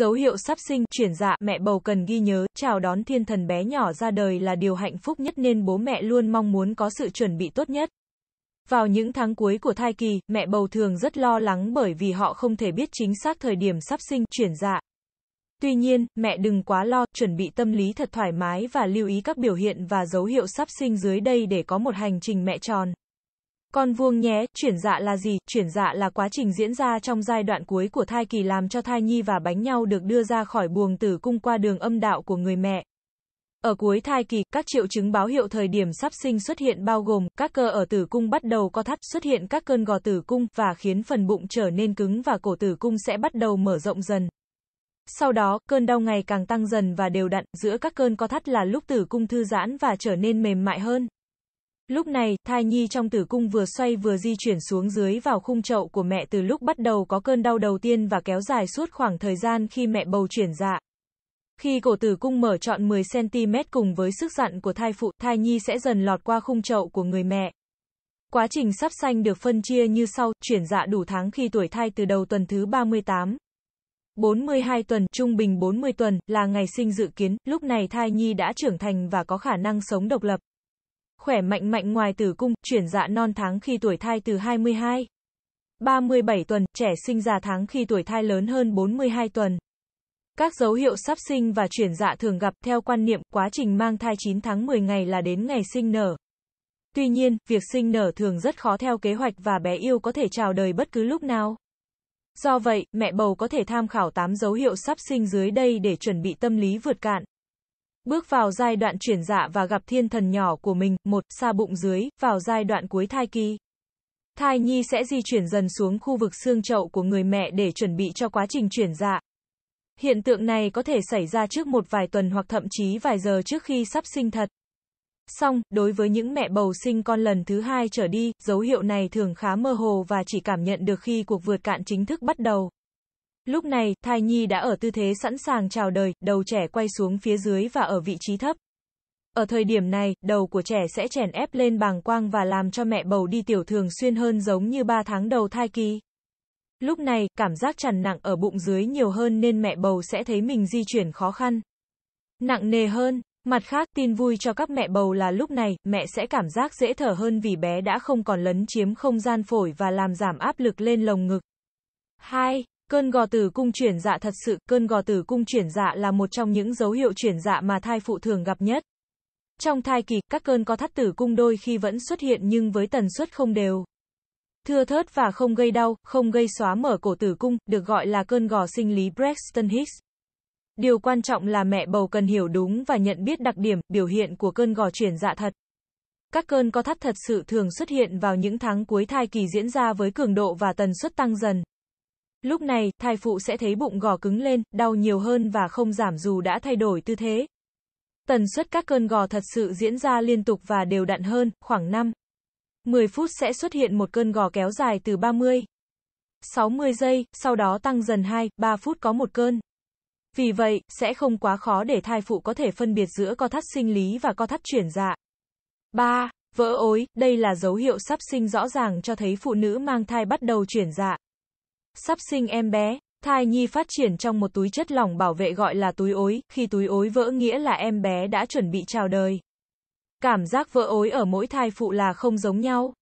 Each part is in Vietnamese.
Dấu hiệu sắp sinh, chuyển dạ, mẹ bầu cần ghi nhớ, chào đón thiên thần bé nhỏ ra đời là điều hạnh phúc nhất nên bố mẹ luôn mong muốn có sự chuẩn bị tốt nhất. Vào những tháng cuối của thai kỳ, mẹ bầu thường rất lo lắng bởi vì họ không thể biết chính xác thời điểm sắp sinh, chuyển dạ. Tuy nhiên, mẹ đừng quá lo, chuẩn bị tâm lý thật thoải mái và lưu ý các biểu hiện và dấu hiệu sắp sinh dưới đây để có một hành trình mẹ tròn. Con vuông nhé, chuyển dạ là gì? Chuyển dạ là quá trình diễn ra trong giai đoạn cuối của thai kỳ làm cho thai nhi và bánh nhau được đưa ra khỏi buồng tử cung qua đường âm đạo của người mẹ. Ở cuối thai kỳ, các triệu chứng báo hiệu thời điểm sắp sinh xuất hiện bao gồm các cơ ở tử cung bắt đầu co thắt, xuất hiện các cơn gò tử cung và khiến phần bụng trở nên cứng và cổ tử cung sẽ bắt đầu mở rộng dần. Sau đó, cơn đau ngày càng tăng dần và đều đặn, giữa các cơn co thắt là lúc tử cung thư giãn và trở nên mềm mại hơn. Lúc này, thai nhi trong tử cung vừa xoay vừa di chuyển xuống dưới vào khung chậu của mẹ từ lúc bắt đầu có cơn đau đầu tiên và kéo dài suốt khoảng thời gian khi mẹ bầu chuyển dạ. Khi cổ tử cung mở trọn 10cm cùng với sức dặn của thai phụ, thai nhi sẽ dần lọt qua khung chậu của người mẹ. Quá trình sắp sanh được phân chia như sau, chuyển dạ đủ tháng khi tuổi thai từ đầu tuần thứ 38. 42 tuần, trung bình 40 tuần, là ngày sinh dự kiến, lúc này thai nhi đã trưởng thành và có khả năng sống độc lập khỏe mạnh mạnh ngoài tử cung, chuyển dạ non tháng khi tuổi thai từ 22. 37 tuần, trẻ sinh ra tháng khi tuổi thai lớn hơn 42 tuần. Các dấu hiệu sắp sinh và chuyển dạ thường gặp theo quan niệm quá trình mang thai 9 tháng 10 ngày là đến ngày sinh nở. Tuy nhiên, việc sinh nở thường rất khó theo kế hoạch và bé yêu có thể chào đời bất cứ lúc nào. Do vậy, mẹ bầu có thể tham khảo 8 dấu hiệu sắp sinh dưới đây để chuẩn bị tâm lý vượt cạn. Bước vào giai đoạn chuyển dạ và gặp thiên thần nhỏ của mình, một, xa bụng dưới, vào giai đoạn cuối thai kỳ. Thai nhi sẽ di chuyển dần xuống khu vực xương chậu của người mẹ để chuẩn bị cho quá trình chuyển dạ. Hiện tượng này có thể xảy ra trước một vài tuần hoặc thậm chí vài giờ trước khi sắp sinh thật. Song, đối với những mẹ bầu sinh con lần thứ hai trở đi, dấu hiệu này thường khá mơ hồ và chỉ cảm nhận được khi cuộc vượt cạn chính thức bắt đầu. Lúc này, thai nhi đã ở tư thế sẵn sàng chào đời, đầu trẻ quay xuống phía dưới và ở vị trí thấp. Ở thời điểm này, đầu của trẻ sẽ chèn ép lên bàng quang và làm cho mẹ bầu đi tiểu thường xuyên hơn giống như 3 tháng đầu thai kỳ. Lúc này, cảm giác tràn nặng ở bụng dưới nhiều hơn nên mẹ bầu sẽ thấy mình di chuyển khó khăn. Nặng nề hơn, mặt khác tin vui cho các mẹ bầu là lúc này, mẹ sẽ cảm giác dễ thở hơn vì bé đã không còn lấn chiếm không gian phổi và làm giảm áp lực lên lồng ngực. 2. Cơn gò tử cung chuyển dạ thật sự, cơn gò tử cung chuyển dạ là một trong những dấu hiệu chuyển dạ mà thai phụ thường gặp nhất. Trong thai kỳ, các cơn có thắt tử cung đôi khi vẫn xuất hiện nhưng với tần suất không đều. Thưa thớt và không gây đau, không gây xóa mở cổ tử cung, được gọi là cơn gò sinh lý Braxton Hicks. Điều quan trọng là mẹ bầu cần hiểu đúng và nhận biết đặc điểm, biểu hiện của cơn gò chuyển dạ thật. Các cơn có thắt thật sự thường xuất hiện vào những tháng cuối thai kỳ diễn ra với cường độ và tần suất tăng dần. Lúc này, thai phụ sẽ thấy bụng gò cứng lên, đau nhiều hơn và không giảm dù đã thay đổi tư thế. Tần suất các cơn gò thật sự diễn ra liên tục và đều đặn hơn, khoảng 5. 10 phút sẽ xuất hiện một cơn gò kéo dài từ 30. 60 giây, sau đó tăng dần 2, 3 phút có một cơn. Vì vậy, sẽ không quá khó để thai phụ có thể phân biệt giữa co thắt sinh lý và co thắt chuyển dạ. 3. Vỡ ối, đây là dấu hiệu sắp sinh rõ ràng cho thấy phụ nữ mang thai bắt đầu chuyển dạ. Sắp sinh em bé, thai nhi phát triển trong một túi chất lỏng bảo vệ gọi là túi ối, khi túi ối vỡ nghĩa là em bé đã chuẩn bị chào đời. Cảm giác vỡ ối ở mỗi thai phụ là không giống nhau.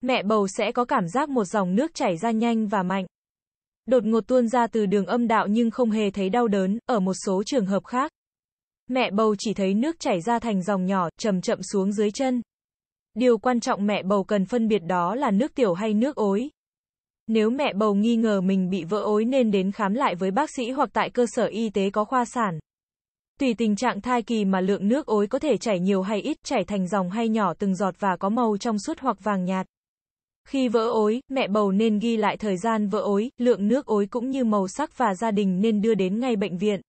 Mẹ bầu sẽ có cảm giác một dòng nước chảy ra nhanh và mạnh. Đột ngột tuôn ra từ đường âm đạo nhưng không hề thấy đau đớn, ở một số trường hợp khác. Mẹ bầu chỉ thấy nước chảy ra thành dòng nhỏ, chậm chậm xuống dưới chân. Điều quan trọng mẹ bầu cần phân biệt đó là nước tiểu hay nước ối. Nếu mẹ bầu nghi ngờ mình bị vỡ ối nên đến khám lại với bác sĩ hoặc tại cơ sở y tế có khoa sản. Tùy tình trạng thai kỳ mà lượng nước ối có thể chảy nhiều hay ít, chảy thành dòng hay nhỏ từng giọt và có màu trong suốt hoặc vàng nhạt. Khi vỡ ối, mẹ bầu nên ghi lại thời gian vỡ ối, lượng nước ối cũng như màu sắc và gia đình nên đưa đến ngay bệnh viện.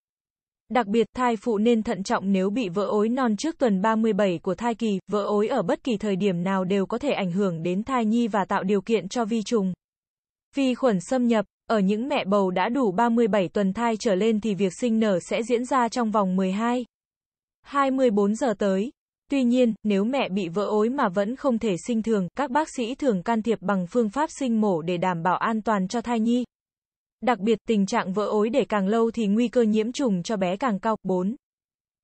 Đặc biệt, thai phụ nên thận trọng nếu bị vỡ ối non trước tuần 37 của thai kỳ, vỡ ối ở bất kỳ thời điểm nào đều có thể ảnh hưởng đến thai nhi và tạo điều kiện cho vi trùng. Vi khuẩn xâm nhập, ở những mẹ bầu đã đủ 37 tuần thai trở lên thì việc sinh nở sẽ diễn ra trong vòng 12, 24 giờ tới. Tuy nhiên, nếu mẹ bị vỡ ối mà vẫn không thể sinh thường, các bác sĩ thường can thiệp bằng phương pháp sinh mổ để đảm bảo an toàn cho thai nhi. Đặc biệt tình trạng vỡ ối để càng lâu thì nguy cơ nhiễm trùng cho bé càng cao. 4.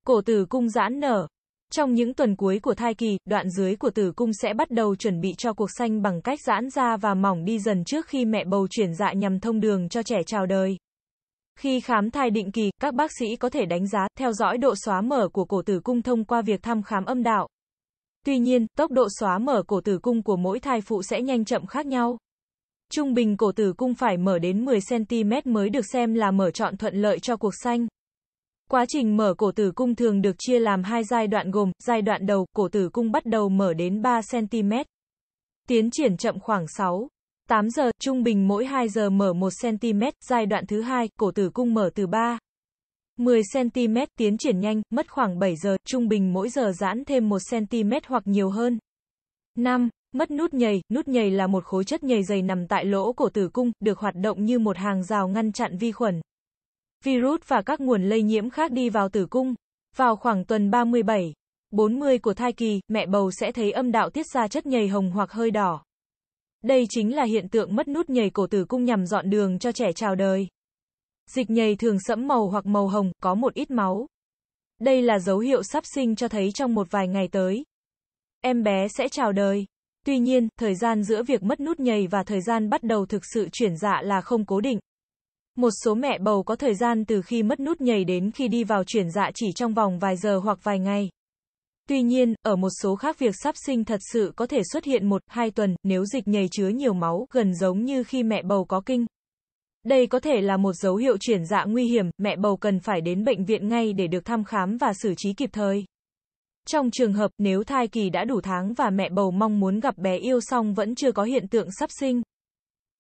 Cổ tử cung giãn nở, trong những tuần cuối của thai kỳ, đoạn dưới của tử cung sẽ bắt đầu chuẩn bị cho cuộc sanh bằng cách giãn ra và mỏng đi dần trước khi mẹ bầu chuyển dạ nhằm thông đường cho trẻ chào đời. Khi khám thai định kỳ, các bác sĩ có thể đánh giá, theo dõi độ xóa mở của cổ tử cung thông qua việc thăm khám âm đạo. Tuy nhiên, tốc độ xóa mở cổ tử cung của mỗi thai phụ sẽ nhanh chậm khác nhau. Trung bình cổ tử cung phải mở đến 10cm mới được xem là mở trọn thuận lợi cho cuộc sanh. Quá trình mở cổ tử cung thường được chia làm hai giai đoạn gồm, giai đoạn đầu, cổ tử cung bắt đầu mở đến 3cm. Tiến triển chậm khoảng 6, 8 giờ, trung bình mỗi 2 giờ mở 1cm, giai đoạn thứ hai, cổ tử cung mở từ 3, 10cm, tiến triển nhanh, mất khoảng 7 giờ, trung bình mỗi giờ giãn thêm 1cm hoặc nhiều hơn. 5. Mất nút nhầy, nút nhầy là một khối chất nhầy dày nằm tại lỗ cổ tử cung, được hoạt động như một hàng rào ngăn chặn vi khuẩn virus và các nguồn lây nhiễm khác đi vào tử cung. Vào khoảng tuần 37, 40 của thai kỳ, mẹ bầu sẽ thấy âm đạo tiết ra chất nhầy hồng hoặc hơi đỏ. Đây chính là hiện tượng mất nút nhầy cổ tử cung nhằm dọn đường cho trẻ chào đời. Dịch nhầy thường sẫm màu hoặc màu hồng, có một ít máu. Đây là dấu hiệu sắp sinh cho thấy trong một vài ngày tới. Em bé sẽ chào đời. Tuy nhiên, thời gian giữa việc mất nút nhầy và thời gian bắt đầu thực sự chuyển dạ là không cố định. Một số mẹ bầu có thời gian từ khi mất nút nhầy đến khi đi vào chuyển dạ chỉ trong vòng vài giờ hoặc vài ngày. Tuy nhiên, ở một số khác việc sắp sinh thật sự có thể xuất hiện một, hai tuần, nếu dịch nhầy chứa nhiều máu, gần giống như khi mẹ bầu có kinh. Đây có thể là một dấu hiệu chuyển dạ nguy hiểm, mẹ bầu cần phải đến bệnh viện ngay để được thăm khám và xử trí kịp thời. Trong trường hợp nếu thai kỳ đã đủ tháng và mẹ bầu mong muốn gặp bé yêu xong vẫn chưa có hiện tượng sắp sinh,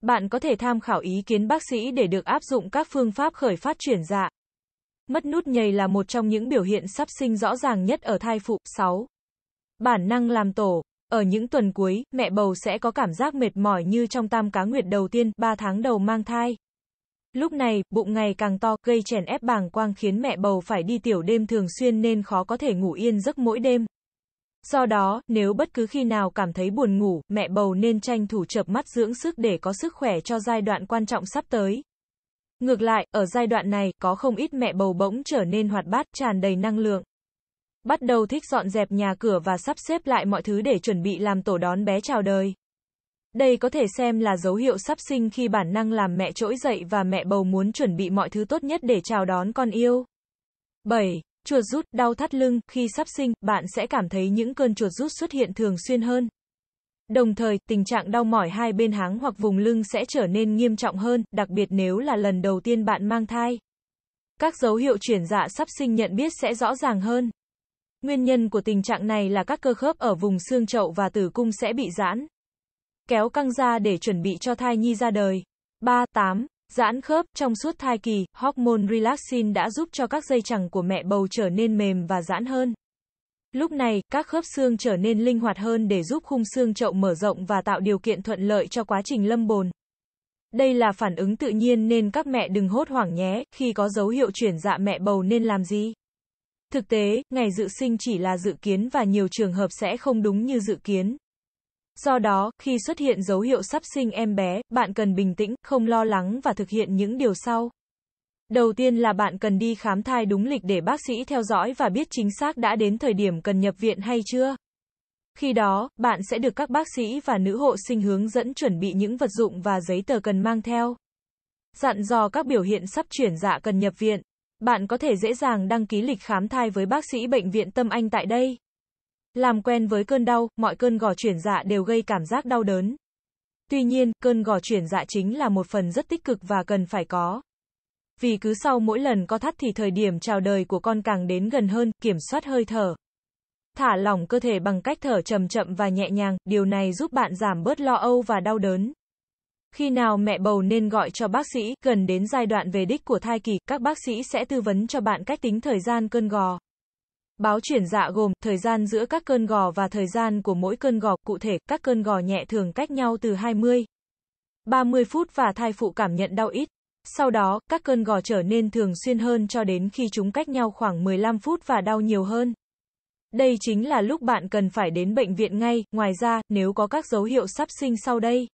bạn có thể tham khảo ý kiến bác sĩ để được áp dụng các phương pháp khởi phát chuyển dạ. Mất nút nhầy là một trong những biểu hiện sắp sinh rõ ràng nhất ở thai phụ. 6. Bản năng làm tổ. Ở những tuần cuối, mẹ bầu sẽ có cảm giác mệt mỏi như trong tam cá nguyệt đầu tiên, 3 tháng đầu mang thai. Lúc này, bụng ngày càng to, gây chèn ép bàng quang khiến mẹ bầu phải đi tiểu đêm thường xuyên nên khó có thể ngủ yên giấc mỗi đêm. Do đó, nếu bất cứ khi nào cảm thấy buồn ngủ, mẹ bầu nên tranh thủ chợp mắt dưỡng sức để có sức khỏe cho giai đoạn quan trọng sắp tới. Ngược lại, ở giai đoạn này, có không ít mẹ bầu bỗng trở nên hoạt bát, tràn đầy năng lượng. Bắt đầu thích dọn dẹp nhà cửa và sắp xếp lại mọi thứ để chuẩn bị làm tổ đón bé chào đời. Đây có thể xem là dấu hiệu sắp sinh khi bản năng làm mẹ trỗi dậy và mẹ bầu muốn chuẩn bị mọi thứ tốt nhất để chào đón con yêu. 7. Chuột rút, đau thắt lưng, khi sắp sinh, bạn sẽ cảm thấy những cơn chuột rút xuất hiện thường xuyên hơn. Đồng thời, tình trạng đau mỏi hai bên háng hoặc vùng lưng sẽ trở nên nghiêm trọng hơn, đặc biệt nếu là lần đầu tiên bạn mang thai. Các dấu hiệu chuyển dạ sắp sinh nhận biết sẽ rõ ràng hơn. Nguyên nhân của tình trạng này là các cơ khớp ở vùng xương chậu và tử cung sẽ bị giãn. Kéo căng ra để chuẩn bị cho thai nhi ra đời. 3. 8. Giãn khớp, trong suốt thai kỳ, hormone relaxin đã giúp cho các dây chẳng của mẹ bầu trở nên mềm và giãn hơn. Lúc này, các khớp xương trở nên linh hoạt hơn để giúp khung xương chậu mở rộng và tạo điều kiện thuận lợi cho quá trình lâm bồn. Đây là phản ứng tự nhiên nên các mẹ đừng hốt hoảng nhé, khi có dấu hiệu chuyển dạ mẹ bầu nên làm gì? Thực tế, ngày dự sinh chỉ là dự kiến và nhiều trường hợp sẽ không đúng như dự kiến. Do đó, khi xuất hiện dấu hiệu sắp sinh em bé, bạn cần bình tĩnh, không lo lắng và thực hiện những điều sau. Đầu tiên là bạn cần đi khám thai đúng lịch để bác sĩ theo dõi và biết chính xác đã đến thời điểm cần nhập viện hay chưa. Khi đó, bạn sẽ được các bác sĩ và nữ hộ sinh hướng dẫn chuẩn bị những vật dụng và giấy tờ cần mang theo. Dặn dò các biểu hiện sắp chuyển dạ cần nhập viện. Bạn có thể dễ dàng đăng ký lịch khám thai với bác sĩ bệnh viện Tâm Anh tại đây. Làm quen với cơn đau, mọi cơn gò chuyển dạ đều gây cảm giác đau đớn. Tuy nhiên, cơn gò chuyển dạ chính là một phần rất tích cực và cần phải có. Vì cứ sau mỗi lần có thắt thì thời điểm chào đời của con càng đến gần hơn, kiểm soát hơi thở. Thả lỏng cơ thể bằng cách thở chậm chậm và nhẹ nhàng, điều này giúp bạn giảm bớt lo âu và đau đớn. Khi nào mẹ bầu nên gọi cho bác sĩ, gần đến giai đoạn về đích của thai kỳ, các bác sĩ sẽ tư vấn cho bạn cách tính thời gian cơn gò. Báo chuyển dạ gồm thời gian giữa các cơn gò và thời gian của mỗi cơn gò, cụ thể, các cơn gò nhẹ thường cách nhau từ 20, 30 phút và thai phụ cảm nhận đau ít. Sau đó, các cơn gò trở nên thường xuyên hơn cho đến khi chúng cách nhau khoảng 15 phút và đau nhiều hơn. Đây chính là lúc bạn cần phải đến bệnh viện ngay, ngoài ra, nếu có các dấu hiệu sắp sinh sau đây.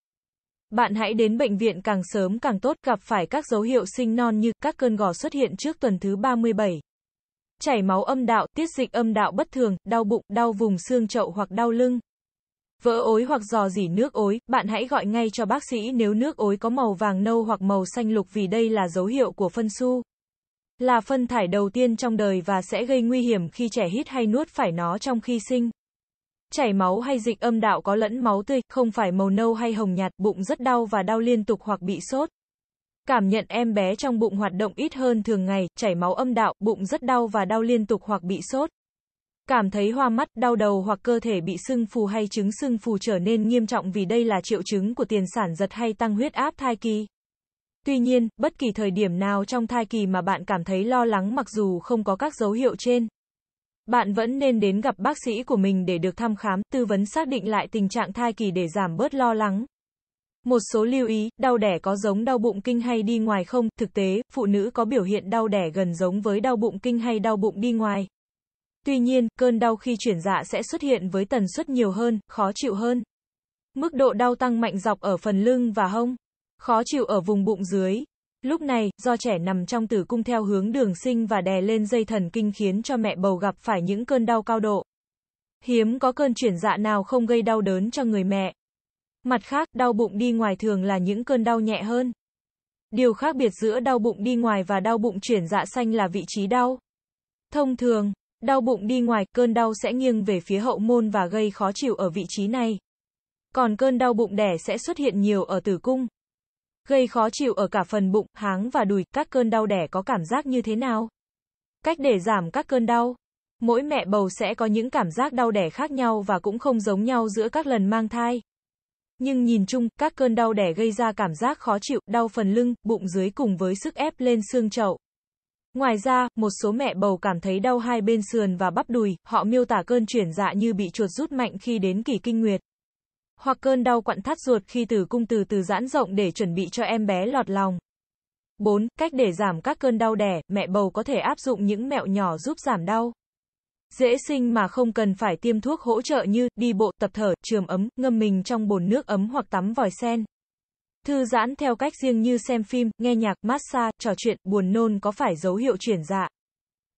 Bạn hãy đến bệnh viện càng sớm càng tốt, gặp phải các dấu hiệu sinh non như các cơn gò xuất hiện trước tuần thứ 37 chảy máu âm đạo, tiết dịch âm đạo bất thường, đau bụng, đau vùng xương chậu hoặc đau lưng. Vỡ ối hoặc dò dỉ nước ối, bạn hãy gọi ngay cho bác sĩ nếu nước ối có màu vàng nâu hoặc màu xanh lục vì đây là dấu hiệu của phân su. Là phân thải đầu tiên trong đời và sẽ gây nguy hiểm khi trẻ hít hay nuốt phải nó trong khi sinh. Chảy máu hay dịch âm đạo có lẫn máu tươi, không phải màu nâu hay hồng nhạt, bụng rất đau và đau liên tục hoặc bị sốt cảm nhận em bé trong bụng hoạt động ít hơn thường ngày, chảy máu âm đạo, bụng rất đau và đau liên tục hoặc bị sốt. Cảm thấy hoa mắt, đau đầu hoặc cơ thể bị sưng phù hay chứng sưng phù trở nên nghiêm trọng vì đây là triệu chứng của tiền sản giật hay tăng huyết áp thai kỳ. Tuy nhiên, bất kỳ thời điểm nào trong thai kỳ mà bạn cảm thấy lo lắng mặc dù không có các dấu hiệu trên, bạn vẫn nên đến gặp bác sĩ của mình để được thăm khám, tư vấn xác định lại tình trạng thai kỳ để giảm bớt lo lắng. Một số lưu ý, đau đẻ có giống đau bụng kinh hay đi ngoài không? Thực tế, phụ nữ có biểu hiện đau đẻ gần giống với đau bụng kinh hay đau bụng đi ngoài. Tuy nhiên, cơn đau khi chuyển dạ sẽ xuất hiện với tần suất nhiều hơn, khó chịu hơn. Mức độ đau tăng mạnh dọc ở phần lưng và hông, khó chịu ở vùng bụng dưới. Lúc này, do trẻ nằm trong tử cung theo hướng đường sinh và đè lên dây thần kinh khiến cho mẹ bầu gặp phải những cơn đau cao độ. Hiếm có cơn chuyển dạ nào không gây đau đớn cho người mẹ. Mặt khác, đau bụng đi ngoài thường là những cơn đau nhẹ hơn. Điều khác biệt giữa đau bụng đi ngoài và đau bụng chuyển dạ xanh là vị trí đau. Thông thường, đau bụng đi ngoài, cơn đau sẽ nghiêng về phía hậu môn và gây khó chịu ở vị trí này. Còn cơn đau bụng đẻ sẽ xuất hiện nhiều ở tử cung. Gây khó chịu ở cả phần bụng, háng và đùi, các cơn đau đẻ có cảm giác như thế nào? Cách để giảm các cơn đau Mỗi mẹ bầu sẽ có những cảm giác đau đẻ khác nhau và cũng không giống nhau giữa các lần mang thai. Nhưng nhìn chung, các cơn đau đẻ gây ra cảm giác khó chịu, đau phần lưng, bụng dưới cùng với sức ép lên xương chậu. Ngoài ra, một số mẹ bầu cảm thấy đau hai bên sườn và bắp đùi, họ miêu tả cơn chuyển dạ như bị chuột rút mạnh khi đến kỳ kinh nguyệt. Hoặc cơn đau quặn thắt ruột khi tử cung từ từ giãn rộng để chuẩn bị cho em bé lọt lòng. 4. Cách để giảm các cơn đau đẻ, mẹ bầu có thể áp dụng những mẹo nhỏ giúp giảm đau. Dễ sinh mà không cần phải tiêm thuốc hỗ trợ như đi bộ, tập thở, trường ấm, ngâm mình trong bồn nước ấm hoặc tắm vòi sen. Thư giãn theo cách riêng như xem phim, nghe nhạc, massage, trò chuyện, buồn nôn có phải dấu hiệu chuyển dạ?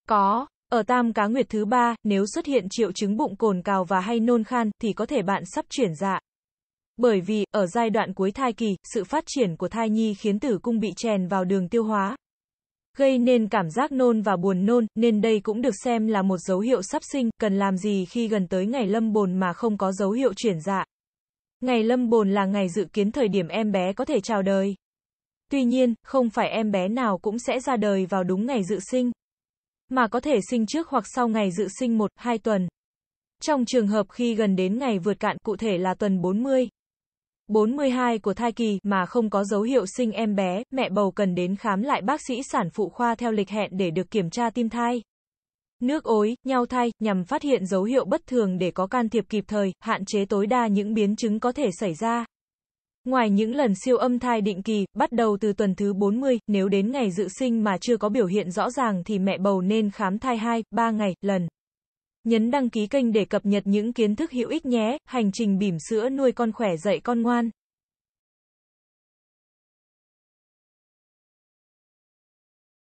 Có. Ở tam cá nguyệt thứ ba, nếu xuất hiện triệu chứng bụng cồn cào và hay nôn khan, thì có thể bạn sắp chuyển dạ. Bởi vì, ở giai đoạn cuối thai kỳ, sự phát triển của thai nhi khiến tử cung bị chèn vào đường tiêu hóa, gây nên cảm giác nôn và buồn nôn, nên đây cũng được xem là một dấu hiệu sắp sinh, cần làm gì khi gần tới ngày lâm bồn mà không có dấu hiệu chuyển dạ. Ngày lâm bồn là ngày dự kiến thời điểm em bé có thể chào đời. Tuy nhiên, không phải em bé nào cũng sẽ ra đời vào đúng ngày dự sinh, mà có thể sinh trước hoặc sau ngày dự sinh 1, 2 tuần. Trong trường hợp khi gần đến ngày vượt cạn cụ thể là tuần 40, 42 của thai kỳ mà không có dấu hiệu sinh em bé, mẹ bầu cần đến khám lại bác sĩ sản phụ khoa theo lịch hẹn để được kiểm tra tim thai. Nước ối, nhau thai, nhằm phát hiện dấu hiệu bất thường để có can thiệp kịp thời, hạn chế tối đa những biến chứng có thể xảy ra. Ngoài những lần siêu âm thai định kỳ, bắt đầu từ tuần thứ 40, nếu đến ngày dự sinh mà chưa có biểu hiện rõ ràng thì mẹ bầu nên khám thai 2, 3 ngày, lần. Nhấn đăng ký kênh để cập nhật những kiến thức hữu ích nhé. Hành trình bỉm sữa nuôi con khỏe dạy con ngoan.